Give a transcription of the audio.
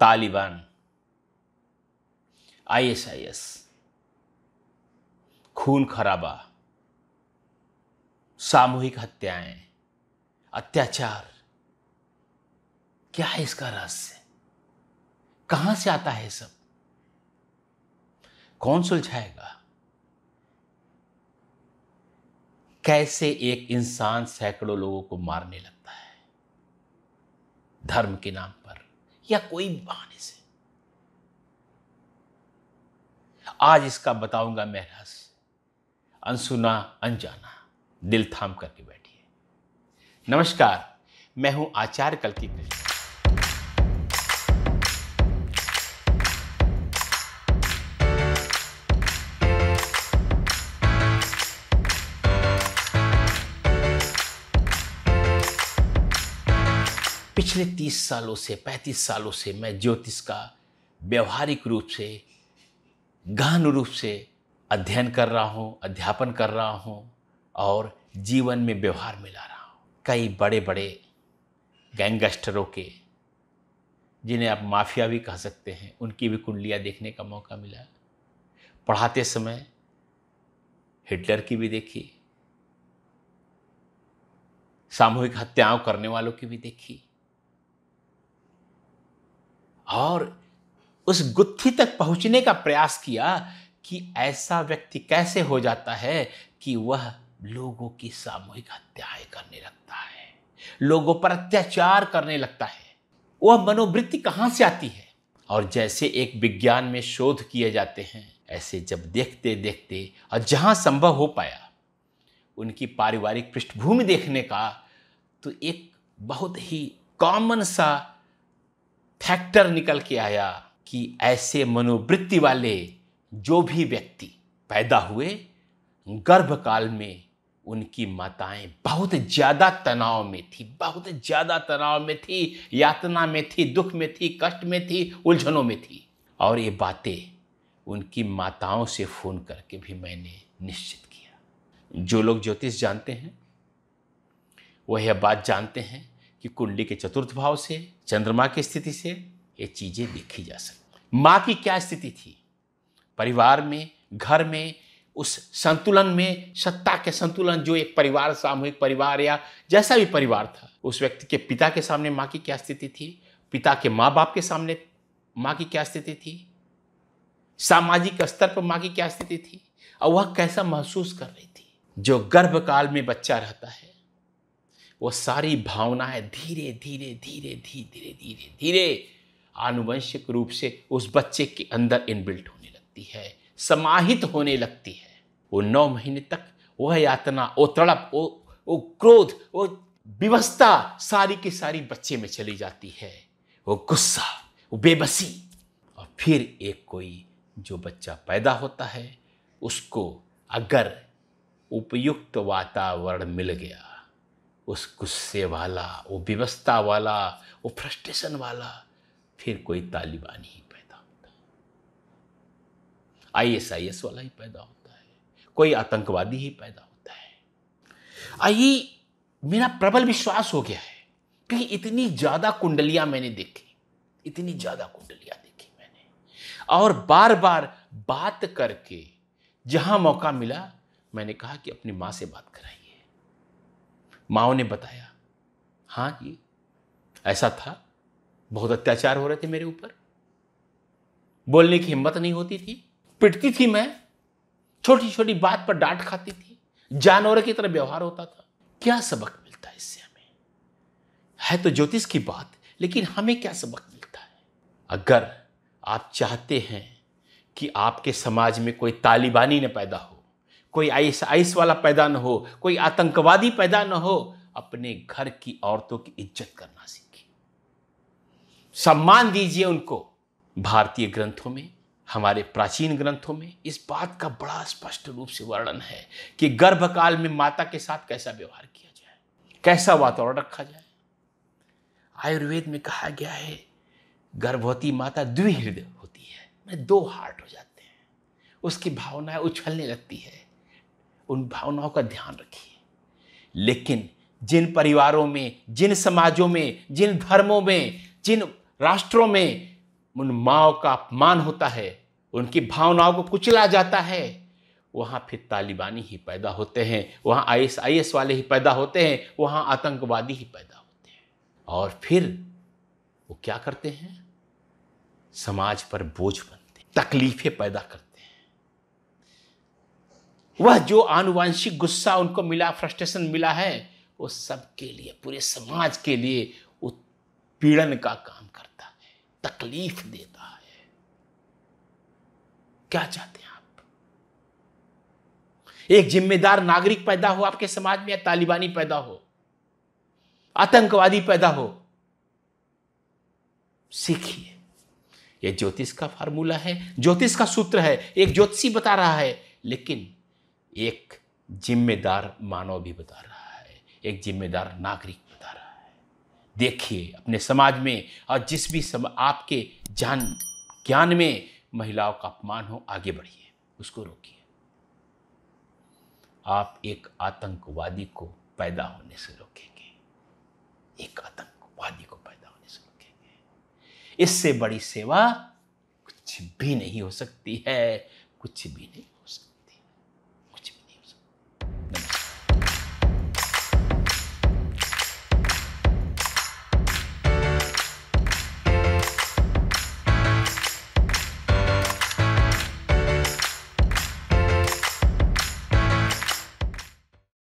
Taliban ISIS खून खराबा सामूहिक हत्याएं अत्याचार क्या है इसका रहस्य कहां से आता है सब कौन सुलझाएगा कैसे एक इंसान सैकड़ों लोगों को मारने लगता है धर्म के नाम पर या कोई बहाने से आज इसका बताऊंगा मैं रस अनसुना अनजाना दिल थाम करके बैठिए नमस्कार मैं हूं आचार्य कल की कृष्ण पिछले तीस सालों से पैंतीस सालों से मैं ज्योतिष का व्यवहारिक रूप से गहन रूप से अध्ययन कर रहा हूँ अध्यापन कर रहा हूँ और जीवन में व्यवहार में ला रहा हूँ कई बड़े बड़े गैंगस्टरों के जिन्हें आप माफिया भी कह सकते हैं उनकी भी कुंडलियाँ देखने का मौका मिला पढ़ाते समय हिटलर की भी देखी सामूहिक हत्याओं करने वालों की भी देखी और उस गुत्थी तक पहुंचने का प्रयास किया कि ऐसा व्यक्ति कैसे हो जाता है कि वह लोगों की सामूहिक हत्याएं करने लगता है लोगों पर अत्याचार करने लगता है वह मनोवृत्ति कहाँ से आती है और जैसे एक विज्ञान में शोध किए जाते हैं ऐसे जब देखते देखते और जहाँ संभव हो पाया उनकी पारिवारिक पृष्ठभूमि देखने का तो एक बहुत ही कॉमन सा फैक्टर निकल के आया कि ऐसे मनोवृत्ति वाले जो भी व्यक्ति पैदा हुए गर्भकाल में उनकी माताएं बहुत ज़्यादा तनाव में थी बहुत ज़्यादा तनाव में थी यातना में थी दुख में थी कष्ट में थी उलझनों में थी और ये बातें उनकी माताओं से फ़ोन करके भी मैंने निश्चित किया जो लोग ज्योतिष जानते हैं वह यह बात जानते हैं कि कुंडली के चतुर्थ भाव से चंद्रमा की स्थिति से ये चीज़ें देखी जा सकती माँ की क्या स्थिति थी परिवार में घर में उस संतुलन में सत्ता के संतुलन जो एक परिवार सामूहिक परिवार या जैसा भी परिवार था उस व्यक्ति के पिता के सामने माँ की क्या स्थिति थी पिता के माँ बाप के सामने माँ की क्या स्थिति थी सामाजिक स्तर पर माँ की क्या स्थिति थी और वह कैसा महसूस कर रही थी जो गर्भकाल में बच्चा रहता है वो सारी भावनाएं धीरे धीरे धीरे धीरे धीरे धीरे धीरे आनुवंशिक रूप से उस बच्चे के अंदर इनबिल्ट होने लगती है समाहित होने लगती है वो नौ महीने तक वह यातना वो तड़प वो वो क्रोध वो विवस्था सारी की सारी बच्चे में चली जाती है वो गुस्सा वो बेबसी और फिर एक कोई जो बच्चा पैदा होता है उसको अगर उपयुक्त वातावरण मिल गया उस गुस्से वाला वो व्यवस्था वाला वो फ्रस्ट्रेशन वाला फिर कोई तालिबान ही पैदा होता है आईएसआईएस वाला ही पैदा होता है कोई आतंकवादी ही पैदा होता है आइए मेरा प्रबल विश्वास हो गया है क्योंकि इतनी ज़्यादा कुंडलियां मैंने देखी इतनी ज़्यादा कुंडलियां देखी मैंने और बार बार बात करके जहाँ मौका मिला मैंने कहा कि अपनी माँ से बात कराइए माओ ने बताया हाँ ये ऐसा था बहुत अत्याचार हो रहे थे मेरे ऊपर बोलने की हिम्मत नहीं होती थी पिटती थी मैं छोटी छोटी बात पर डांट खाती थी जानवर की तरह व्यवहार होता था क्या सबक मिलता है इससे हमें है तो ज्योतिष की बात लेकिन हमें क्या सबक मिलता है अगर आप चाहते हैं कि आपके समाज में कोई तालिबानी न पैदा हो कोई आइस आइस वाला पैदा ना हो कोई आतंकवादी पैदा न हो अपने घर की औरतों की इज्जत करना सीखे सम्मान दीजिए उनको भारतीय ग्रंथों में हमारे प्राचीन ग्रंथों में इस बात का बड़ा स्पष्ट रूप से वर्णन है कि गर्भकाल में माता के साथ कैसा व्यवहार किया जाए कैसा वातावरण रखा जाए आयुर्वेद में कहा गया है गर्भवती माता द्विहृदय होती है दो हार्ट हो जाते हैं उसकी भावनाएं उछलने लगती है उन भावनाओं का ध्यान रखिए लेकिन जिन परिवारों में जिन समाजों में जिन धर्मों में जिन राष्ट्रों में उन माओ का अपमान होता है उनकी भावनाओं को कुचला जाता है वहाँ फिर तालिबानी ही पैदा होते हैं वहाँ आई एस आई एस वाले ही पैदा होते हैं वहाँ आतंकवादी ही पैदा होते हैं और फिर वो क्या करते हैं समाज पर बोझ बनते तकलीफ़ें पैदा करते वह जो आनुवंशिक गुस्सा उनको मिला फ्रस्ट्रेशन मिला है वो सबके लिए पूरे समाज के लिए उत्पीड़न का काम करता है तकलीफ देता है क्या चाहते हैं आप एक जिम्मेदार नागरिक पैदा हो आपके समाज में या तालिबानी पैदा हो आतंकवादी पैदा हो सीखिए यह ज्योतिष का फार्मूला है ज्योतिष का सूत्र है एक ज्योतिषी बता रहा है लेकिन एक जिम्मेदार मानव भी बता रहा है एक जिम्मेदार नागरिक बता रहा है देखिए अपने समाज में और जिस भी सम आपके जान ज्ञान में महिलाओं का अपमान हो आगे बढ़िए उसको रोकिए आप एक आतंकवादी को पैदा होने से रोकेंगे एक आतंकवादी को पैदा होने से रोकेंगे इससे बड़ी सेवा कुछ भी नहीं हो सकती है कुछ भी नहीं